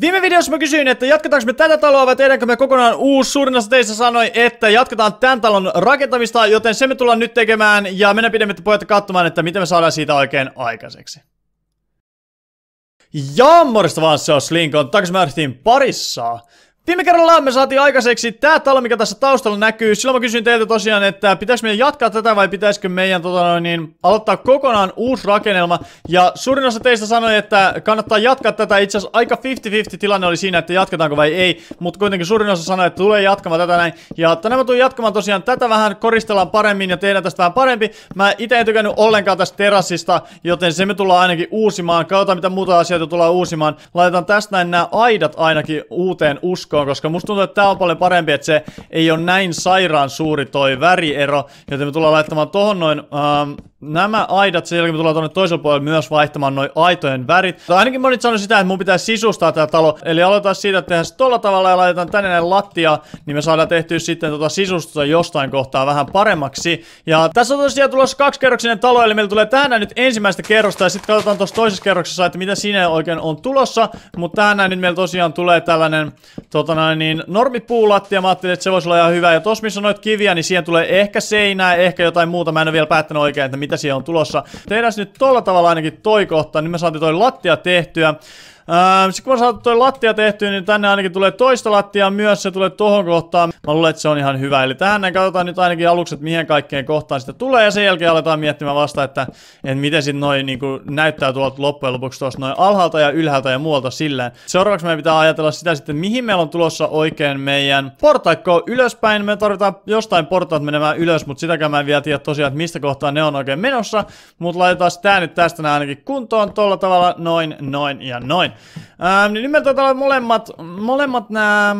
Viime videossa mä kysyin, että jatketaanko me tätä taloa vai tehdäänkö me kokonaan uusi. Suurin osa teistä sanoi, että jatketaan tämän talon rakentamista, joten se me tullaan nyt tekemään ja mennään pidemmittä pojat katsomaan, että miten me saadaan siitä oikein aikaiseksi. Ja morjesta vaan, se on Slinkon. Takaisin parissa. Viime kerralla me saatiin aikaiseksi tää talo, mikä tässä taustalla näkyy. Silloin mä kysyin teiltä tosiaan, että pitäisikö meidän jatkaa tätä vai pitäisikö meidän tota, niin, aloittaa kokonaan uusi rakennelma. Ja suurin osa teistä sanoi, että kannattaa jatkaa tätä. Itse asiassa aika 50-50 tilanne oli siinä, että jatketaanko vai ei. Mutta kuitenkin suurin osa sanoi, että tulee jatkamaan tätä näin. Ja tänään mä tulen jatkamaan tosiaan tätä vähän, koristellaan paremmin ja tehdään tästä vähän parempi. Mä itse en tykännyt ollenkaan tästä terassista, joten se me tullaan ainakin uusimaan. Kautta mitä muuta asioita tullaan uusimaan. Laitetaan tästä näin nämä aidat ainakin uuteen uskoon viikkoon, koska musta tuntuu, että tää on paljon parempi, että se ei ole näin sairaan suuri toi väriero, joten me tullaan laittamaan tohon noin ähm, nämä aidat, sen jälkeen me tullaan tonne toisella puolella myös vaihtamaan noin aitojen värit. Tai ainakin monet sanoi sitä, että mun pitää sisustaa tää talo, eli aloitetaan siitä, että tehdään se tolla tavalla ja laitetaan tänne näin lattia, niin me saadaan tehtyä sitten tota sisustusta jostain kohtaa vähän paremmaksi. Ja tässä on tosiaan tulossa kaksikerroksinen talo, eli meillä tulee tähän nyt ensimmäistä kerrosta ja sitten katsotaan tuossa toisessa kerroksessa, että mitä siinä oikein on tulossa, mutta tähän nyt meillä tosiaan tulee tällainen tota, tota noin, niin normipuulattia, mä ajattelin, että se voisi olla ihan hyvä. Ja tossa, missä on noita kiviä, niin siihen tulee ehkä seinää, ehkä jotain muuta. Mä en ole vielä päättänyt oikein, että mitä siihen on tulossa. Tehdään nyt tolla tavalla ainakin toi kohta, niin me saatiin toi lattia tehtyä. Öö, sitten kun mä saatu toi lattia tehtyä, niin tänne ainakin tulee toista lattiaa myös, se tulee tohon kohtaan. Mä luulen, että se on ihan hyvä. Eli tähän näin katsotaan nyt ainakin aluksi, että mihin kaikkeen kohtaan sitä tulee, ja sen jälkeen aletaan miettimään vasta, että, että miten sitten noin niin näyttää tuolta loppujen lopuksi tuossa noin alhaalta ja ylhäältä ja muualta silleen. Seuraavaksi meidän pitää ajatella sitä sitten, mihin meillä on tulossa oikein meidän portaikko ylöspäin. Me tarvitaan jostain portaat menemään ylös, mutta sitäkään mä en vielä tiedä tosiaan, että mistä kohtaa ne on oikein menossa. Mutta laitetaan tää nyt tästä näin ainakin kuntoon, tuolla tavalla, noin, noin ja noin. Ähm, niin nyt meillä molemmat, molemmat nämä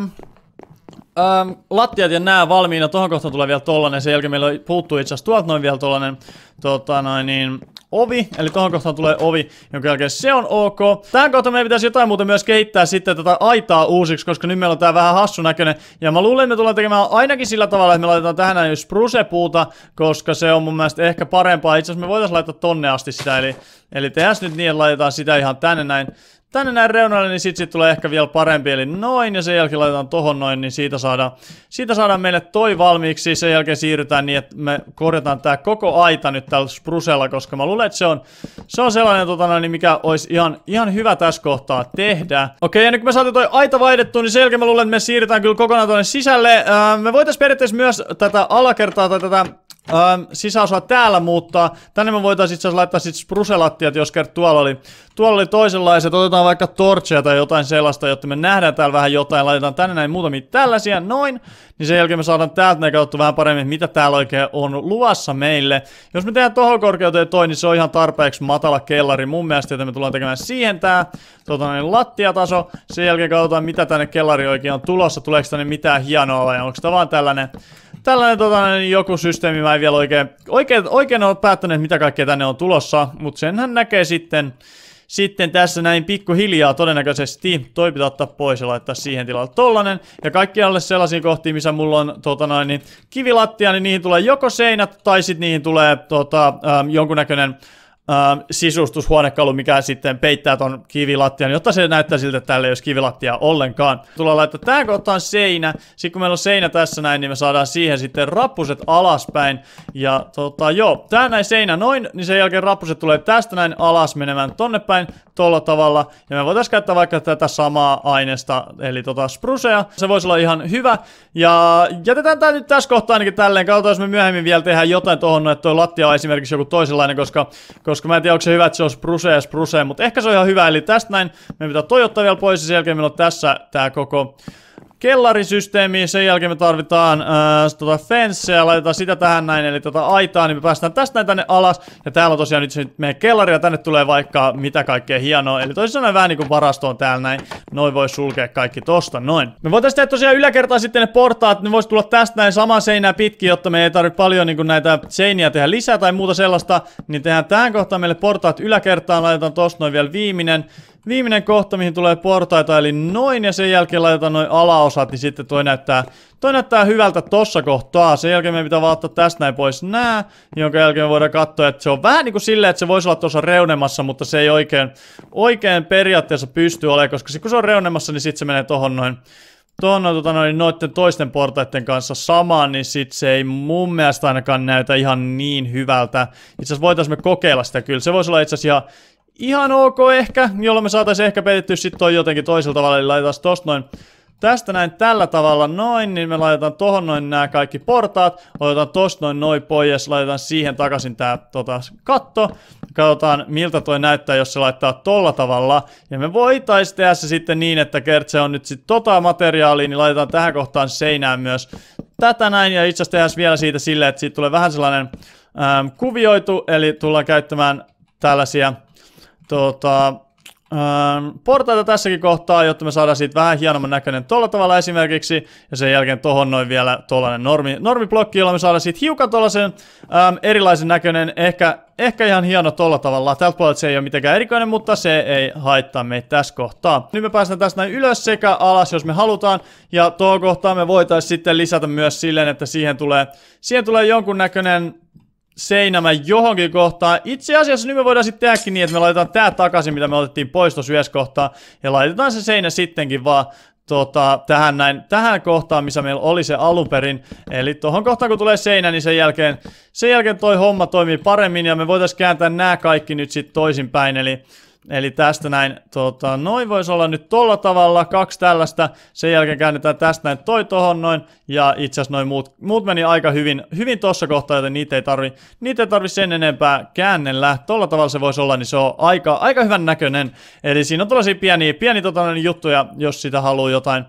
ähm, lattiat ja nää valmiina. Tohon kohtaan tulee vielä tollanen. Sen jälkeen meillä puuttuu itse tuolta noin vielä tollanen tota noin, niin, ovi. Eli tohon kohtaan tulee ovi, jonka jälkeen se on ok. Tähän kohtaan meidän pitäisi jotain muuta myös kehittää sitten tätä aitaa uusiksi, koska nyt meillä on tää vähän hassun näköinen. Ja mä luulen, että me tullaan tekemään ainakin sillä tavalla, että me laitetaan tähän näin sprusepuuta, koska se on mun mielestä ehkä parempaa. Itse asiassa me voitaisiin laittaa tonne asti sitä, eli, eli tehdään nyt niin, että laitetaan sitä ihan tänne näin tänne näin reunalle, niin sit, sit tulee ehkä vielä parempi, eli noin, ja sen jälkeen laitetaan tohon noin, niin siitä saadaan, siitä saadaan meille toi valmiiksi, sen jälkeen siirrytään niin, että me korjataan tää koko aita nyt tällä sprusella, koska mä luulen, että se on, se on sellainen, tota noin, niin mikä olisi ihan, ihan hyvä tässä kohtaa tehdä. Okei, ja nyt kun me saatiin toi aita vaihdettua, niin sen jälkeen mä luulen, että me siirrytään kyllä kokonaan tuonne sisälle. Ää, me voitais periaatteessa myös tätä alakertaa tai tätä Ähm, sisäosa täällä muuttaa. Tänne me voitaisiin itse asiassa laittaa sitten spruselattiat, jos kerta tuolla oli. Tuolla oli toisenlaiset, otetaan vaikka torcheja tai jotain sellaista, jotta me nähdään täällä vähän jotain. Laitetaan tänne näin muutamia tällaisia, noin. Niin sen jälkeen me saadaan täältä näkökulmasta vähän paremmin, mitä täällä oikein on luvassa meille. Jos me tehdään tohon korkeuteen toi, niin se on ihan tarpeeksi matala kellari mun mielestä, joten me tullaan tekemään siihen tää tota, niin lattiataso. Sen jälkeen katsotaan, mitä tänne kellari oikein on tulossa. Tuleeko tänne mitään hienoa vai onko tää vaan tällainen tällainen tota, joku systeemi, mä en vielä oikein, oikein, oikein ole päättänyt, mitä kaikkea tänne on tulossa, mutta senhän näkee sitten, sitten tässä näin pikkuhiljaa todennäköisesti toi pitää ottaa pois ja laittaa siihen tilalle tollanen. Ja kaikkialle sellaisiin kohtiin, missä mulla on tota noin, niin kivilattia, niin niihin tulee joko seinät tai sitten niihin tulee tota, ähm, jonkunnäköinen Ähm, sisustushuonekalu, mikä sitten peittää ton kivilattian, jotta se näyttää siltä, että täällä ei olisi kivilattia ollenkaan. Tulee laittaa tähän kohtaan seinä. Sitten kun meillä on seinä tässä näin, niin me saadaan siihen sitten rappuset alaspäin. Ja tota joo, tää näin seinä noin, niin sen jälkeen rappuset tulee tästä näin alas menemään tonne päin tolla tavalla. Ja me voitaisiin käyttää vaikka tätä samaa aineesta, eli tota sprusea. Se voisi olla ihan hyvä. Ja jätetään tää nyt tässä kohtaa ainakin tälleen. Katsotaan, jos me myöhemmin vielä tehdään jotain tohon, että toi lattia on esimerkiksi joku toisenlainen, koska, koska koska mä en tiedä, onko se hyvä, että se on Spruce ja Spruce, mutta ehkä se on ihan hyvä. Eli tästä näin me pitää toivottaa vielä pois, ja sen jälkeen meillä on tässä tämä koko kellarisysteemiin. Sen jälkeen me tarvitaan äh, tota ja Laitetaan sitä tähän näin, eli tota aitaa, niin me päästään tästä näin tänne alas. Ja täällä on tosiaan nyt se meidän kellari, ja tänne tulee vaikka mitä kaikkea hienoa. Eli toisin sanoen vähän niinku varastoon täällä näin. Noin voi sulkea kaikki tosta noin. Me voitaisiin tehdä tosiaan yläkertaan sitten ne portaat. Ne voisi tulla tästä näin sama seinää pitkin, jotta me ei tarvitse paljon niinku näitä seiniä tehdä lisää tai muuta sellaista. Niin tehdään tähän kohtaan meille portaat yläkertaan. Laitetaan tosta noin vielä viimeinen. Viimeinen kohta, mihin tulee portaita, eli noin, ja sen jälkeen laitetaan noin alaosa osaat, niin sitten toi näyttää, toi näyttää hyvältä tossa kohtaa. Sen jälkeen meidän pitää vaan ottaa tästä näin pois nää, jonka jälkeen me voidaan katsoa, että se on vähän niin kuin silleen, että se voisi olla tuossa reunemassa, mutta se ei oikein, oikein periaatteessa pysty olemaan, koska sit kun se on reunemassa, niin sitten se menee tohon noin tuon tota noin, noiden toisten portaiden kanssa samaan, niin sit se ei mun mielestä ainakaan näytä ihan niin hyvältä. Itse asiassa voitaisiin me kokeilla sitä kyllä. Se voisi olla itse asiassa ihan, ihan ok ehkä, jolloin me saataisiin ehkä peitettyä sitten toi jotenkin toisella tavalla, eli laitetaan tosta noin tästä näin tällä tavalla noin, niin me laitetaan tohon noin nämä kaikki portaat, laitetaan tosta noin noin pois, laitetaan siihen takaisin tää tota, katto, katsotaan miltä toi näyttää, jos se laittaa tolla tavalla, ja me voitaisiin tehdä se sitten niin, että kertse on nyt sit tota materiaalia, niin laitetaan tähän kohtaan seinään myös tätä näin, ja itse asiassa vielä siitä silleen, että siitä tulee vähän sellainen äm, kuvioitu, eli tullaan käyttämään tällaisia tota, Ähm, portaita tässäkin kohtaa, jotta me saadaan siitä vähän hienomman näköinen tuolla tavalla esimerkiksi, ja sen jälkeen tohon noin vielä tuollainen normi, normiblokki, jolla me saadaan siitä hiukan tuollaisen ähm, erilaisen näköinen, ehkä, ehkä ihan hieno tuolla tavalla. Tältä puolelta se ei ole mitenkään erikoinen, mutta se ei haittaa meitä tässä kohtaa. Nyt me päästään tästä näin ylös sekä alas, jos me halutaan, ja tuohon kohtaan me voitaisiin sitten lisätä myös silleen, että siihen tulee, siihen tulee jonkun näköinen seinämä johonkin kohtaan. Itse asiassa nyt me voidaan sitten tehdäkin niin, että me laitetaan tää takaisin, mitä me otettiin pois tuossa kohtaa, ja laitetaan se seinä sittenkin vaan tota, tähän, näin, tähän kohtaan, missä meillä oli se alun perin. Eli tuohon kohtaan, kun tulee seinä, niin sen jälkeen, sen jälkeen toi homma toimii paremmin, ja me voitaisiin kääntää nämä kaikki nyt sitten toisinpäin, eli Eli tästä näin, tota, noin voisi olla nyt tolla tavalla, kaksi tällaista, sen jälkeen käännetään tästä näin toi tohon noin, ja itse asiassa noin muut, muut meni aika hyvin, hyvin tossa kohtaa, joten niitä ei tarvi, niitä ei tarvi sen enempää käännellä, tolla tavalla se voisi olla, niin se on aika, aika hyvän näköinen, eli siinä on tällaisia pieniä, pieniä tota, juttuja, jos sitä haluaa jotain,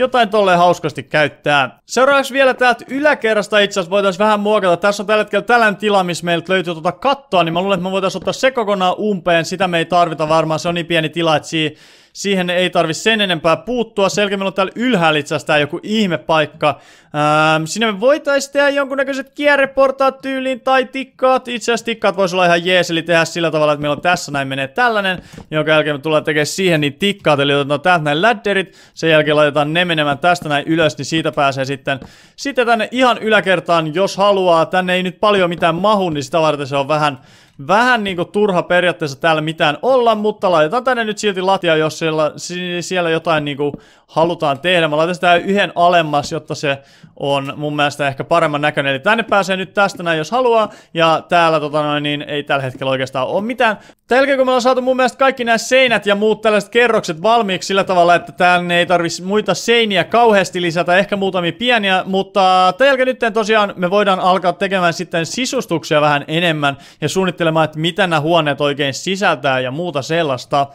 jotain tolleen hauskasti käyttää. Seuraavaksi vielä täältä yläkerrasta itse asiassa voitaisiin vähän muokata. Tässä on tällä hetkellä tällainen tila, missä meiltä löytyy tuota kattoa, niin mä luulen, että me voitaisiin ottaa se kokonaan umpeen. Sitä me ei tarvita varmaan, se on niin pieni tila, että siinä Siihen ei tarvi sen enempää puuttua. Selkeä meillä on täällä ylhäällä itse asiassa joku paikka. Ähm, sinne me voitaisiin tehdä jonkunnäköiset kierreportaat tyyliin tai tikkaat. Itse asiassa tikkaat voisi olla ihan jees, eli tehdä sillä tavalla, että meillä on tässä näin menee tällainen, jonka jälkeen me tullaan tekemään siihen niin tikkaat, eli otetaan täältä näin ladderit, sen jälkeen laitetaan ne menemään tästä näin ylös, niin siitä pääsee sitten, sitten tänne ihan yläkertaan, jos haluaa. Tänne ei nyt paljon mitään mahu, niin sitä varten se on vähän vähän niinku turha periaatteessa täällä mitään olla, mutta laitetaan tänne nyt silti latia, jos siellä, siellä jotain niinku halutaan tehdä. Mä laitan sitä yhden alemmas, jotta se on mun mielestä ehkä paremman näköinen. Eli tänne pääsee nyt tästä näin, jos haluaa, ja täällä tota noin, niin ei tällä hetkellä oikeastaan ole mitään. Tämän kun me ollaan saatu mun mielestä kaikki nämä seinät ja muut tällaiset kerrokset valmiiksi sillä tavalla, että tänne ei tarvitsisi muita seiniä kauheasti lisätä, ehkä muutamia pieniä, mutta tämän nyt tosiaan me voidaan alkaa tekemään sitten sisustuksia vähän enemmän ja suunnittelemaan kuuntelemaan, että mitä nämä huoneet oikein sisältää ja muuta sellaista.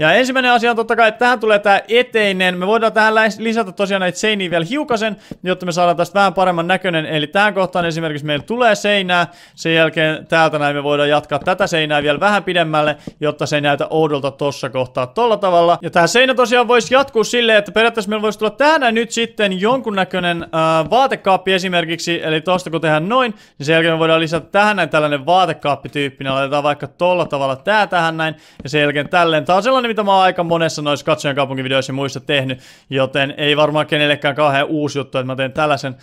Ja ensimmäinen asia on totta kai, että tähän tulee tämä eteinen. Me voidaan tähän lisätä tosiaan näitä seiniä vielä hiukasen, jotta me saadaan tästä vähän paremman näköinen. Eli tähän kohtaan esimerkiksi meillä tulee seinää. Sen jälkeen täältä näin me voidaan jatkaa tätä seinää vielä vähän pidemmälle, jotta se ei näytä oudolta tossa kohtaa tolla tavalla. Ja tämä seinä tosiaan voisi jatkuu silleen, että periaatteessa meillä voisi tulla tähän nyt sitten jonkunnäköinen äh, vaatekaappi esimerkiksi. Eli tosta kun tehdään noin, niin sen jälkeen me voidaan lisätä tähän näin tällainen vaatekaappityyppinen. Laitetaan vaikka tolla tavalla tää tähän näin ja sen jälkeen tälleen. Tää on sellainen sellainen, mitä mä oon aika monessa noissa katsojan kaupunkivideoissa ja muissa tehnyt, joten ei varmaan kenellekään kauhean uusi juttu, että mä teen tällaisen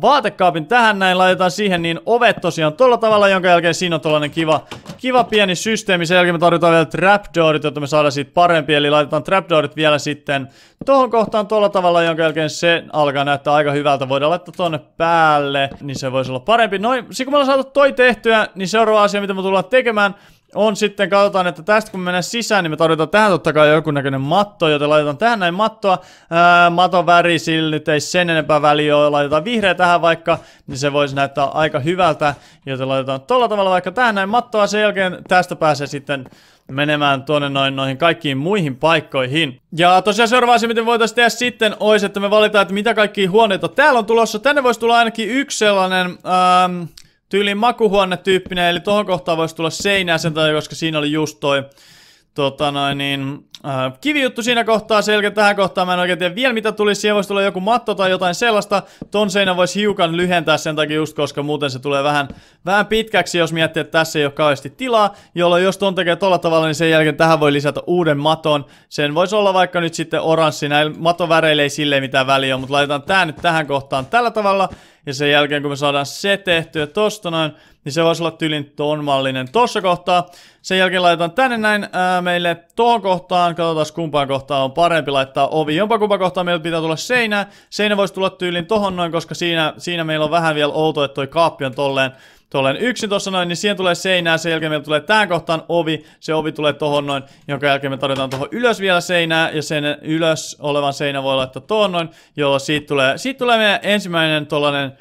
vaatekaapin tähän näin, laitetaan siihen niin ovet tosiaan tuolla tavalla, jonka jälkeen siinä on tällainen kiva, kiva pieni systeemi, sen jälkeen me tarvitaan vielä trapdoorit, jotta me saadaan siitä parempi, eli laitetaan trapdoorit vielä sitten tuohon kohtaan tuolla tavalla, jonka jälkeen se alkaa näyttää aika hyvältä, voidaan laittaa tuonne päälle, niin se voisi olla parempi. Noin, sitten kun me ollaan saatu toi tehtyä, niin seuraava asia, mitä me tullaan tekemään, on sitten, katsotaan, että tästä kun mennään sisään, niin me tarvitaan tähän totta kai jokunnäköinen matto, joten laitetaan tähän näin mattoa. Ää, maton väri sillä nyt ei sen enempää väliä ole. Laitetaan vihreä tähän vaikka, niin se voisi näyttää aika hyvältä. Joten laitetaan tolla tavalla vaikka tähän näin mattoa. Sen jälkeen tästä pääsee sitten menemään tuonne noin noihin kaikkiin muihin paikkoihin. Ja tosiaan seuraava asia, miten voitaisiin tehdä sitten, olisi, että me valitaan, että mitä kaikki huoneita täällä on tulossa. Tänne voisi tulla ainakin yksi sellainen... Ää, tyyliin makuhuone tyyppinen, eli tohon kohtaan voisi tulla seinää sen takia, koska siinä oli just toi tota noin, niin, äh, kivijuttu siinä kohtaa, selkä tähän kohtaan, mä en oikein tiedä vielä mitä tulisi, siihen voisi tulla joku matto tai jotain sellaista, ton seinä voisi hiukan lyhentää sen takia just, koska muuten se tulee vähän, vähän pitkäksi, jos miettii, että tässä ei ole kauheasti tilaa, jolloin jos ton tekee tolla tavalla, niin sen jälkeen tähän voi lisätä uuden maton, sen voisi olla vaikka nyt sitten oranssi, näillä matoväreillä ei silleen mitään väliä, mutta laitetaan tää nyt tähän kohtaan tällä tavalla, ja sen jälkeen kun me saadaan se tehtyä tosta noin, niin se voisi olla tyylin ton mallinen tossa kohtaa. Sen jälkeen laitetaan tänne näin ää, meille tuohon kohtaan, katsotaan kumpaan kohtaan on parempi laittaa ovi. Jompa kumpa kohtaan meillä pitää tulla seinä, seinä voisi tulla tyylin tohon noin, koska siinä, siinä meillä on vähän vielä outo, että toi kaappi on tolleen tuolleen yksin tuossa noin, niin siihen tulee seinää, sen jälkeen meillä tulee tähän kohtaan ovi, se ovi tulee tuohon noin, jonka jälkeen me tarjotaan tuohon ylös vielä seinää, ja sen ylös olevan seinä voi laittaa tuohon noin, jolloin siitä tulee, siitä tulee meidän ensimmäinen tuollainen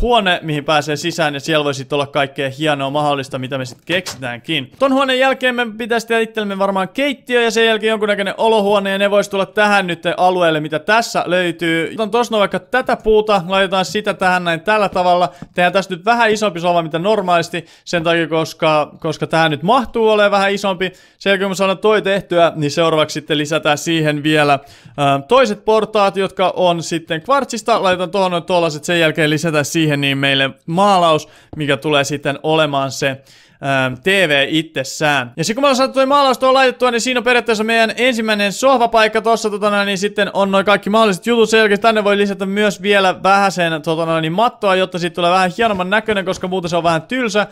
huone, mihin pääsee sisään, ja siellä voi sitten olla kaikkea hienoa mahdollista, mitä me sitten keksitäänkin. Ton huoneen jälkeen me pitäisi tehdä itsellemme varmaan keittiö, ja sen jälkeen jonkunnäköinen olohuone, ja ne voisi tulla tähän nyt alueelle, mitä tässä löytyy. Otan tuossa no vaikka tätä puuta, laitetaan sitä tähän näin tällä tavalla, tehdään tästä nyt vähän isompi sova, mitä mitä normaalisti sen takia, koska, koska tähän nyt mahtuu olemaan vähän isompi. Sen jälkeen kun mä saadaan toi tehtyä, niin seuraavaksi sitten lisätään siihen vielä ää, toiset portaat, jotka on sitten kvartsista. Laitan tuohon noin tuollaiset, sen jälkeen lisätään siihen niin meille maalaus, mikä tulee sitten olemaan se ähm, TV itsessään. Ja sitten kun me ollaan saatu toi laitettua, niin siinä on periaatteessa meidän ensimmäinen sohvapaikka tossa, totona, niin sitten on noin kaikki mahdolliset jutut. Sen jälkeen tänne voi lisätä myös vielä vähän sen totona, niin mattoa, jotta siitä tulee vähän hienomman näköinen, koska muuten se on vähän tylsä.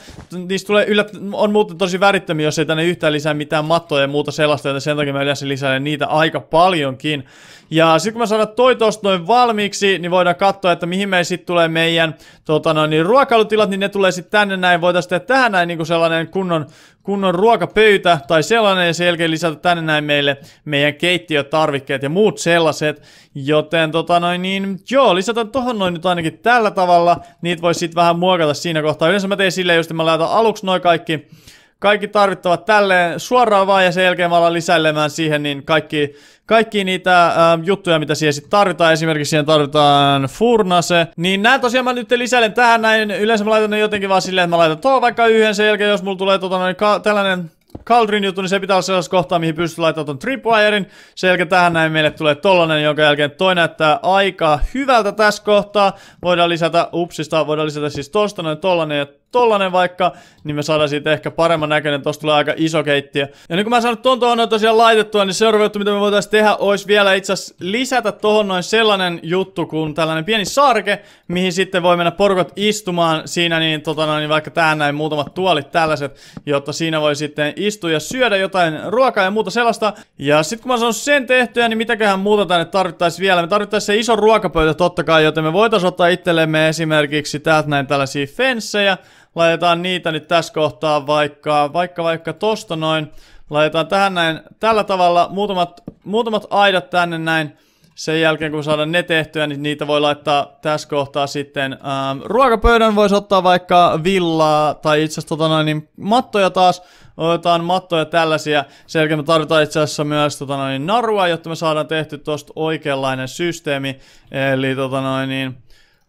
Niistä tulee yllät on muuten tosi värittömiä, jos ei tänne yhtään lisää mitään mattoja ja muuta sellaista, joten sen takia mä yleensä lisään niitä aika paljonkin. Ja sitten kun mä saadaan toi tosta noin valmiiksi, niin voidaan katsoa, että mihin me sitten tulee meidän tota noin, niin ruokailutilat, niin ne tulee sitten tänne näin. Voitaisiin tehdä tähän näin niin kuin sellainen kunnon, kunnon ruokapöytä tai sellainen, ja sen jälkeen lisätä tänne näin meille meidän keittiötarvikkeet ja muut sellaiset. Joten tota noin, niin joo, lisätään tohon noin nyt ainakin tällä tavalla. Niitä voi sitten vähän muokata siinä kohtaa. Yleensä mä teen silleen just, että mä laitan aluksi noin kaikki kaikki tarvittavat tälleen suoraan vaan ja sen jälkeen mä alan lisäilemään siihen niin kaikki, kaikki niitä ä, ähm, juttuja, mitä siihen sitten tarvitaan. Esimerkiksi siihen tarvitaan furnase. Niin nää tosiaan mä nyt lisäilen tähän näin. Yleensä mä laitan ne jotenkin vaan silleen, että mä laitan tuo vaikka yhden sen jälkeen, jos mulla tulee tota, noin, ka- tällainen Kaldrin juttu, niin se pitää olla sellaisessa kohtaa, mihin pystyt laittamaan ton tripwirein. Sen jälkeen tähän näin meille tulee tollanen, jonka jälkeen toi näyttää aika hyvältä tässä kohtaa. Voidaan lisätä, upsista, voidaan lisätä siis tosta noin tollanen ja tollanen vaikka, niin me saadaan siitä ehkä paremman näköinen, tosta tulee aika iso keittiö. Ja niin kuin mä sanoin, tuon tuohon tosiaan laitettua, niin seuraava juttu, mitä me voitaisiin tehdä, olisi vielä itse asiassa lisätä tuohon noin sellainen juttu, kuin tällainen pieni sarke, mihin sitten voi mennä porukat istumaan siinä, niin, tota, niin vaikka tähän näin muutamat tuolit tällaiset, jotta siinä voi sitten istua ja syödä jotain ruokaa ja muuta sellaista. Ja sitten kun mä sanon sen tehtyä, niin mitäköhän muuta tänne tarvittaisiin vielä? Me tarvittaisiin se iso ruokapöytä totta kai, joten me voitaisiin ottaa itsellemme esimerkiksi täältä näin tällaisia fenssejä, Laitetaan niitä nyt tässä kohtaa vaikka, vaikka, vaikka tosta noin. Laitetaan tähän näin, tällä tavalla muutamat, muutamat aidat tänne näin. Sen jälkeen kun saadaan ne tehtyä, niin niitä voi laittaa tässä kohtaa sitten. Ähm, ruokapöydän voisi ottaa vaikka villaa tai itse asiassa tota noin, niin mattoja taas. Otetaan mattoja tällaisia. Sen jälkeen me tarvitaan itse asiassa myös tota noin, narua, jotta me saadaan tehty tosta oikeanlainen systeemi. Eli tota noin, niin,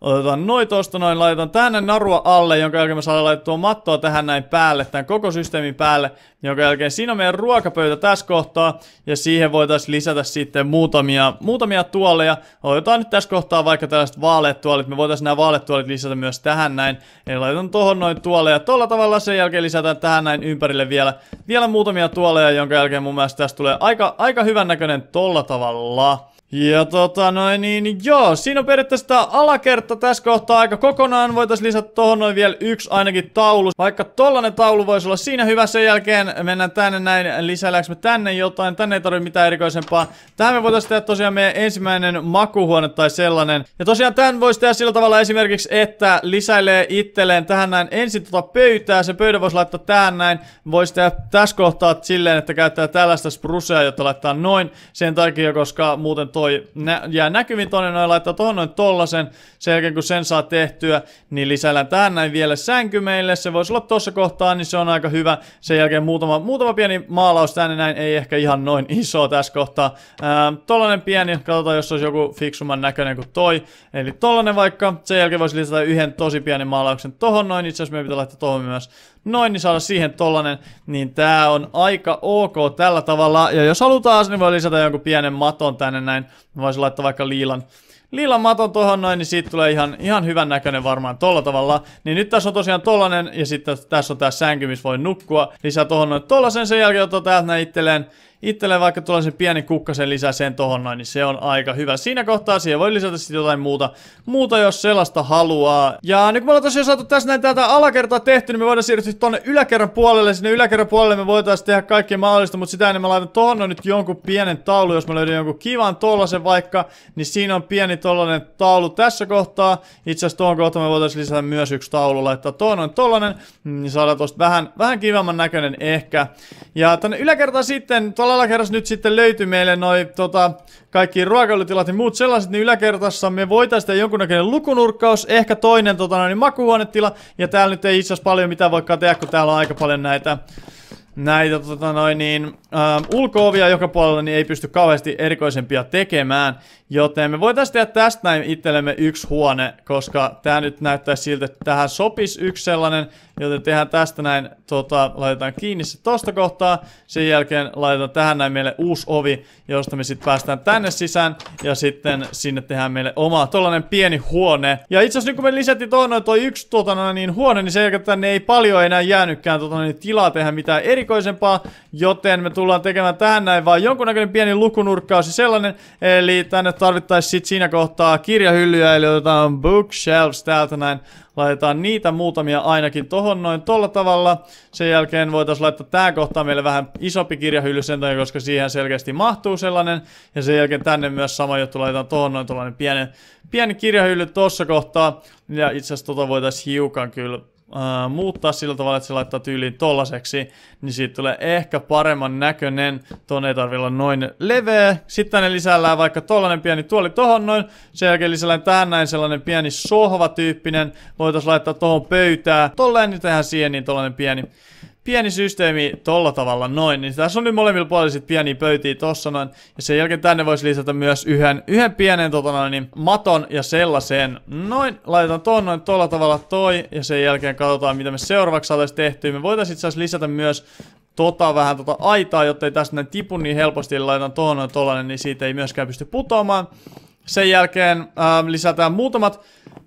Otetaan noin tosta noin, laitetaan tänne narua alle, jonka jälkeen me saadaan laittua mattoa tähän näin päälle, tämän koko systeemin päälle, jonka jälkeen siinä on meidän ruokapöytä tässä kohtaa, ja siihen voitaisiin lisätä sitten muutamia, muutamia tuoleja. Otetaan nyt tässä kohtaa vaikka tällaiset vaaleet tuolit, me voitaisiin nämä vaaleet tuolit lisätä myös tähän näin, eli laitetaan tohon noin tuoleja, tolla tavalla sen jälkeen lisätään tähän näin ympärille vielä, vielä muutamia tuoleja, jonka jälkeen mun mielestä tästä tulee aika, aika hyvän näköinen tolla tavalla. Ja tota noin niin, joo, siinä on periaatteessa tämä alakerta tässä kohtaa aika kokonaan. Voitais lisätä tohon noin vielä yksi ainakin taulu. Vaikka tollanen taulu voisi olla siinä hyvä, sen jälkeen mennään tänne näin. Lisäilläks me tänne jotain, tänne ei tarvi mitään erikoisempaa. Tähän me voitais tehdä tosiaan meidän ensimmäinen makuhuone tai sellainen. Ja tosiaan tän voisi tehdä sillä tavalla esimerkiksi, että lisäilee itselleen tähän näin ensin tota pöytää. Se pöydä voisi laittaa tähän näin. Voisi tehdä tässä kohtaa silleen, että käyttää tällaista sprusea, jotta laittaa noin. Sen takia, koska muuten toi toi nä- jää näkyviin tonne noin, laittaa tuohon noin tollasen. Sen jälkeen kun sen saa tehtyä, niin lisäällään tähän näin vielä sänky meille. Se voisi olla tuossa kohtaa, niin se on aika hyvä. Sen jälkeen muutama, muutama pieni maalaus tänne näin, ei ehkä ihan noin iso tässä kohtaa. Ää, ähm, tollanen pieni, katsotaan jos olisi joku fiksumman näköinen kuin toi. Eli tollanen vaikka, sen jälkeen voisi lisätä yhden tosi pienen maalauksen tohon noin, itse asiassa meidän pitää laittaa tohon myös noin, niin saada siihen tollanen, niin tää on aika ok tällä tavalla. Ja jos halutaan, niin voi lisätä jonkun pienen maton tänne näin. Voisi laittaa vaikka liilan liilan maton tohon noin, niin siitä tulee ihan, ihan hyvän näköinen varmaan tolla tavalla. Niin nyt tässä on tosiaan tollanen, ja sitten tässä on tää sänky, missä voi nukkua. Lisää tohon noin tollasen, sen jälkeen ottaa täältä näin itselleen itselleen vaikka tulee se pieni kukkasen lisää sen tohon noin, niin se on aika hyvä. Siinä kohtaa siihen voi lisätä sitten jotain muuta, muuta jos sellaista haluaa. Ja nyt kun me ollaan tosiaan saatu tässä näin tätä alakertaa tehty, niin me voidaan siirtyä tonne yläkerran puolelle. Sinne yläkerran puolelle me voitaisiin tehdä kaikkea mahdollista, mutta sitä ennen mä laitan tohon noin nyt jonkun pienen taulu, jos mä löydän jonkun kivan tollasen vaikka, niin siinä on pieni tollanen taulu tässä kohtaa. Itse asiassa tuohon kohtaan me voitaisiin lisätä myös yksi taulu, laittaa tohon noin tollanen, niin saadaan tosta vähän, vähän kivemman näköinen ehkä. Ja tänne yläkertaan sitten, tuolla alakerras nyt sitten löytyi meille noi tota, kaikki ruokailutilat ja muut sellaiset, niin yläkertassa me voitaisiin tehdä jonkunnäköinen lukunurkkaus, ehkä toinen tota, niin makuuhuonetila, ja täällä nyt ei itse asiassa paljon mitään voikaan tehdä, kun täällä on aika paljon näitä näitä tota noin, niin, ähm, ulkoovia joka puolella niin ei pysty kauheasti erikoisempia tekemään, joten me voitaisiin tehdä tästä näin itsellemme yksi huone, koska tämä nyt näyttää siltä, että tähän sopisi yksi sellainen, joten tehdään tästä näin, tota, laitetaan kiinni se tosta kohtaa, sen jälkeen laitetaan tähän näin meille uusi ovi, josta me sitten päästään tänne sisään, ja sitten sinne tehdään meille oma tollanen pieni huone. Ja itse asiassa nyt kun me lisättiin tuohon noin toi yksi tota noin, niin huone, niin sen jälkeen tänne ei paljon enää jäänytkään tota niin tilaa tehdä mitään eri erikoisempaa, joten me tullaan tekemään tähän näin vaan jonkunnäköinen pieni lukunurkkaus ja sellainen. Eli tänne tarvittaisiin sitten siinä kohtaa kirjahyllyä, eli otetaan bookshelves täältä näin. Laitetaan niitä muutamia ainakin tohon noin tolla tavalla. Sen jälkeen voitaisiin laittaa tää kohtaan meille vähän isompi kirjahylly sen takia, koska siihen selkeästi mahtuu sellainen. Ja sen jälkeen tänne myös sama juttu laitetaan tohon noin tuollainen pieni, pieni kirjahylly tuossa kohtaa. Ja itse asiassa tota voitaisiin hiukan kyllä Äh, muuttaa sillä tavalla, että se laittaa tyyliin tollaseksi, niin siitä tulee ehkä paremman näköinen. Tuon ei tarvitse olla noin leveä. Sitten tänne lisällään vaikka tollanen pieni tuoli tohon noin. Sen jälkeen lisällään tähän näin sellainen pieni sohva tyyppinen. Voitaisiin laittaa tohon pöytää. Tolleen niin tehdään siihen niin tollanen pieni pieni systeemi tolla tavalla noin, niin tässä on nyt molemmilla puolilla sit pieniä pöytiä tossa noin, ja sen jälkeen tänne voisi lisätä myös yhden, yhden pienen tota noin, niin maton ja sellaisen noin, laitetaan ton noin tolla tavalla toi, ja sen jälkeen katsotaan mitä me seuraavaksi saataisiin tehtyä, me voitaisiin itse lisätä myös tota vähän tota aitaa, jotta ei tästä näin tipu niin helposti, niin laitetaan tuohon noin tollanen, niin siitä ei myöskään pysty putoamaan. Sen jälkeen ää, ähm, lisätään muutamat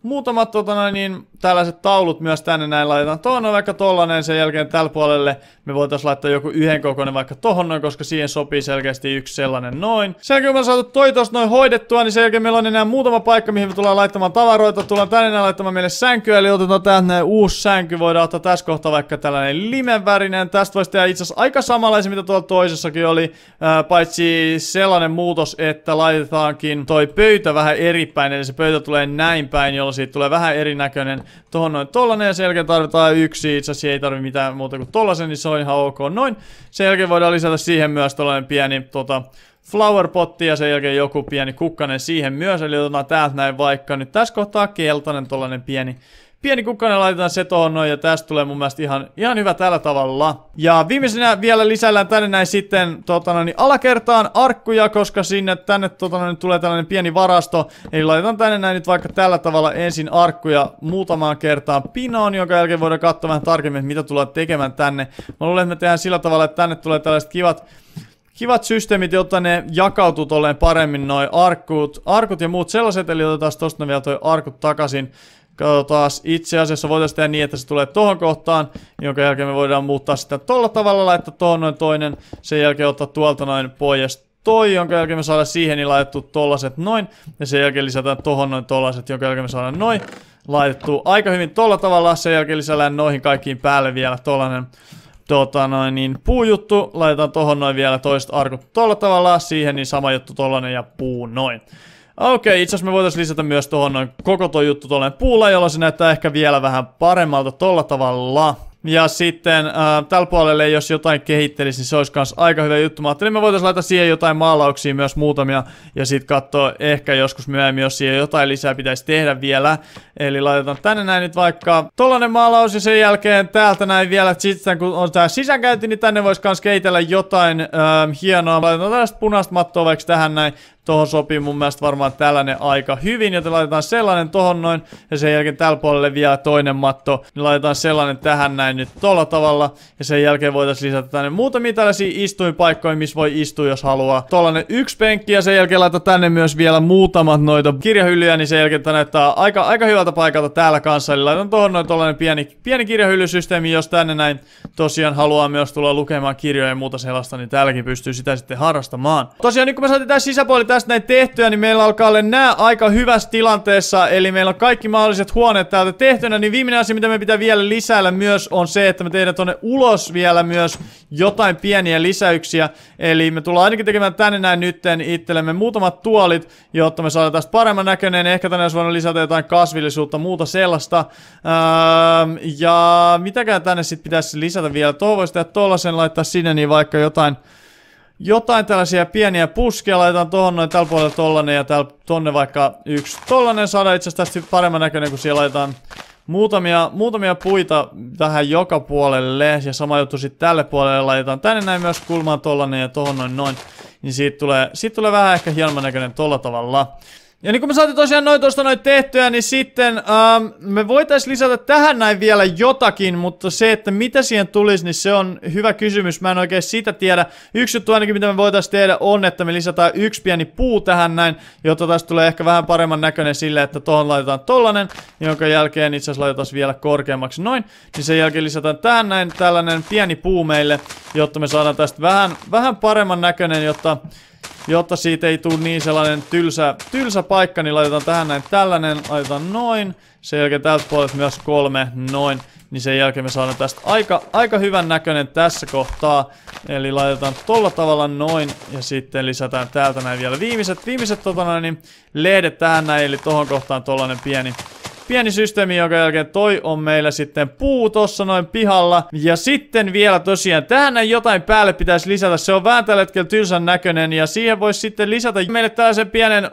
muutamat totona, niin, tällaiset taulut myös tänne näin laitetaan. Tuohon on vaikka tollanen, sen jälkeen tällä puolelle me voitaisiin laittaa joku yhden kokoinen vaikka tohon noin, koska siihen sopii selkeästi yksi sellainen noin. Sen jälkeen kun me on saatu toi noin hoidettua, niin sen jälkeen meillä on enää muutama paikka, mihin me tullaan laittamaan tavaroita. Tullaan tänne näin laittamaan meille sänkyä, eli otetaan tänne uusi sänky. Voidaan ottaa tässä kohtaa vaikka tällainen limenvärinen. Tästä voisi tehdä itse asiassa aika samanlaisen, mitä tuolla toisessakin oli, ää, paitsi sellainen muutos, että laitetaankin toi pöytä vähän eri päin, eli se pöytä tulee näin päin, jolloin siitä tulee vähän erinäköinen. Tuohon noin tollanen ja selkeä tarvitaan yksi, itse asiassa ei tarvi mitään muuta kuin tollasen, niin se on ihan ok. Noin, sen jälkeen voidaan lisätä siihen myös tollanen pieni tota, flower potti ja sen jälkeen joku pieni kukkanen siihen myös, eli otetaan täältä näin vaikka nyt tässä kohtaa keltainen tollanen pieni pieni kukkanen laitetaan se tuohon noin ja tästä tulee mun mielestä ihan, ihan hyvä tällä tavalla. Ja viimeisenä vielä lisällään tänne näin sitten tota noin, niin alakertaan arkkuja, koska sinne tänne tota noin, niin tulee tällainen pieni varasto. Eli laitetaan tänne näin nyt vaikka tällä tavalla ensin arkkuja muutamaan kertaan pinoon, jonka jälkeen voidaan katsoa vähän tarkemmin, mitä tullaan tekemään tänne. Mä luulen, että me tehdään sillä tavalla, että tänne tulee tällaiset kivat kivat systeemit, jotta ne jakautuu tolleen paremmin noin arkut, arkut ja muut sellaiset, eli otetaan tosta vielä toi arkut takaisin. Katsotaan, itse asiassa voitaisiin tehdä niin, että se tulee tuohon kohtaan, jonka jälkeen me voidaan muuttaa sitä tuolla tavalla, laittaa tuohon noin toinen, sen jälkeen ottaa tuolta noin pois toi, jonka jälkeen me saadaan siihen niin laitettu tollaset noin, ja sen jälkeen lisätään tuohon noin tollaset, jonka jälkeen me saadaan noin laitettu aika hyvin tolla tavalla, sen jälkeen lisätään noihin kaikkiin päälle vielä tollanen tota noin, niin puujuttu, laitetaan tohon noin vielä toiset arkut tolla tavalla, siihen niin sama juttu tollanen ja puu noin. Okei, okay, itse asiassa me voitaisiin lisätä myös tuohon noin koko tuo juttu tuolleen puulla, jolla se näyttää ehkä vielä vähän paremmalta tolla tavalla. Ja sitten äh, tällä puolelle, jos jotain kehittelisi, niin se olisi myös aika hyvä juttu. Mä ajattelin, me voitaisiin laittaa siihen jotain maalauksia myös muutamia, ja sitten katsoa ehkä joskus myöhemmin, jos siihen jotain lisää pitäisi tehdä vielä. Eli laitetaan tänne näin nyt vaikka tollanen maalaus, ja sen jälkeen täältä näin vielä, sitten kun on tää sisäänkäynti, niin tänne voisi myös kehitellä jotain äh, hienoa. Laitetaan tällaista punaista mattoa vaikka tähän näin. Tohon sopii mun mielestä varmaan tällainen aika hyvin, joten laitetaan sellainen tohon noin. Ja sen jälkeen tällä puolelle vielä toinen matto. Niin laitetaan sellainen tähän näin nyt tolla tavalla. Ja sen jälkeen voitaisiin lisätä tänne muutamia tällaisia istuinpaikkoja, missä voi istua jos haluaa. Tollanen yksi penkki ja sen jälkeen laitetaan tänne myös vielä muutamat noita kirjahyllyjä, niin sen jälkeen tämä näyttää aika, aika hyvältä paikalta täällä kanssa. Eli laitan tohon noin tollanen pieni, pieni kirjahyllysysteemi, jos tänne näin tosiaan haluaa myös tulla lukemaan kirjoja ja muuta sellaista, niin täälläkin pystyy sitä sitten harrastamaan. Tosiaan nyt kun me saatiin tässä sisäpuoli tästä näin tehtyä, niin meillä alkaa olla nää aika hyvässä tilanteessa, eli meillä on kaikki mahdolliset huoneet täältä tehtynä, niin viimeinen asia, mitä me pitää vielä lisäällä myös on se, että me tehdään tonne ulos vielä myös jotain pieniä lisäyksiä, eli me tullaan ainakin tekemään tänne näin nytten itsellemme muutamat tuolit, jotta me saadaan tästä paremman näköinen, ehkä tänne olisi voinut lisätä jotain kasvillisuutta, muuta sellaista, Ähm, ja mitäkään tänne sitten pitäisi lisätä vielä, voisi tehdä tollasen laittaa sinne, niin vaikka jotain jotain tällaisia pieniä puskia. Laitetaan tuohon noin tällä puolella tollanen ja täällä tonne vaikka yksi tollanen. saada itse asiassa tästä paremman näköinen, kun siellä laitetaan muutamia, muutamia puita tähän joka puolelle. Ja sama juttu sitten tälle puolelle laitetaan tänne näin myös kulmaan tollanen ja tohon noin noin. Niin siitä tulee, siitä tulee vähän ehkä hieman näköinen tolla tavalla. Ja niin kun me saatiin tosiaan noin tuosta noin tehtyä, niin sitten ähm, me voitais lisätä tähän näin vielä jotakin, mutta se, että mitä siihen tulisi, niin se on hyvä kysymys. Mä en oikein sitä tiedä. Yksi juttu ainakin, mitä me voitais tehdä, on, että me lisätään yksi pieni puu tähän näin, jotta tästä tulee ehkä vähän paremman näköinen sille, että tuohon laitetaan tollanen, jonka jälkeen itse asiassa laitetaan vielä korkeammaksi noin. Niin sen jälkeen lisätään tähän näin tällainen pieni puu meille, jotta me saadaan tästä vähän, vähän paremman näköinen, jotta Jotta siitä ei tule niin sellainen tylsä, tylsä paikka, niin laitetaan tähän näin tällainen, laitetaan noin. Sen jälkeen täältä puolelta myös kolme, noin. Niin sen jälkeen me saadaan tästä aika, aika hyvän näköinen tässä kohtaa. Eli laitetaan tolla tavalla noin ja sitten lisätään täältä näin vielä viimeiset, viimeiset tota noin, niin lehdet tähän näin. Eli tohon kohtaan tollanen pieni, Pieni systeemi, jonka jälkeen toi on meillä sitten puu tossa noin pihalla. Ja sitten vielä tosiaan, tähän jotain päälle pitäisi lisätä. Se on vähän tällä hetkellä tylsän näköinen ja siihen voisi sitten lisätä meille tällaisen pienen äh,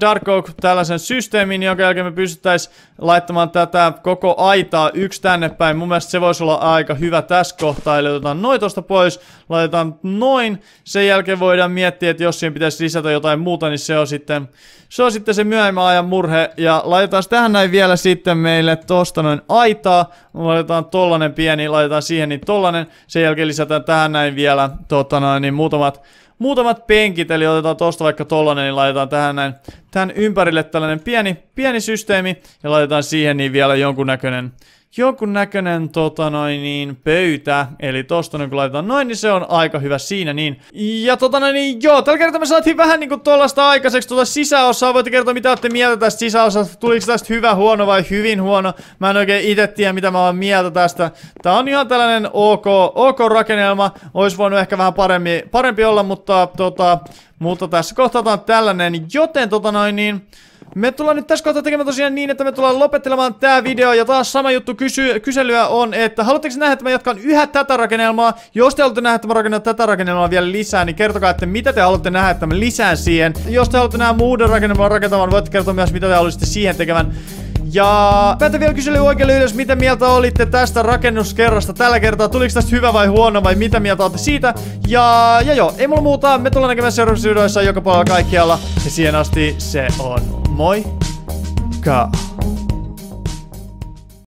Dark Oak tällaisen systeemin, jonka jälkeen me pystyttäisiin laittamaan tätä koko aitaa yksi tänne päin. Mun mielestä se voisi olla aika hyvä tässä kohtaa. Eli otetaan noin tosta pois, laitetaan noin. Sen jälkeen voidaan miettiä, että jos siihen pitäisi lisätä jotain muuta, niin se on sitten se, on sitten se myöhemmän ajan murhe. Ja laitetaan tähän näin vielä sitten meille tosta noin aitaa. Laitetaan tollanen pieni, laitetaan siihen niin tollanen. Sen jälkeen lisätään tähän näin vielä tota noin, niin muutamat, muutamat penkit. Eli otetaan tosta vaikka tollanen, niin laitetaan tähän näin tämän ympärille tällainen pieni, pieni systeemi. Ja laitetaan siihen niin vielä jonkun näköinen jonkun näköinen tota noin niin pöytä. Eli tosta niin kun laitetaan noin, niin se on aika hyvä siinä niin. Ja tota noin niin joo, tällä kertaa me saatiin vähän niinku tollasta aikaiseksi tuota sisäosaa. Voitte kertoa mitä olette mieltä tästä sisäosasta. Tuliko tästä hyvä, huono vai hyvin huono? Mä en oikein itse tiedä mitä mä oon mieltä tästä. Tää on ihan tällainen ok, ok rakennelma. Ois voinut ehkä vähän parempi, parempi olla, mutta tota... Mutta tässä kohtaa on tällainen, joten tota noin niin... Me tullaan nyt tässä kohtaa tekemään tosiaan niin, että me tullaan lopettelemaan tää video ja taas sama juttu kysy kyselyä on, että haluatteko nähdä, että mä jatkan yhä tätä rakennelmaa? Jos te haluatte nähdä, että mä rakennan tätä rakennelmaa vielä lisää, niin kertokaa, että mitä te haluatte nähdä, että mä lisään siihen. Jos te haluatte nähdä muuden rakennelman rakentamaan, voitte kertoa myös, mitä te haluaisitte siihen tekemään. Ja päätä vielä kysely oikein ylös, mitä mieltä olitte tästä rakennuskerrasta tällä kertaa. Tuliko tästä hyvä vai huono vai mitä mieltä olette siitä. Ja, ja joo, ei mulla muuta. Me tullaan näkemään seuraavissa videoissa joka puolella kaikkialla. Ja siihen asti se on Moikka!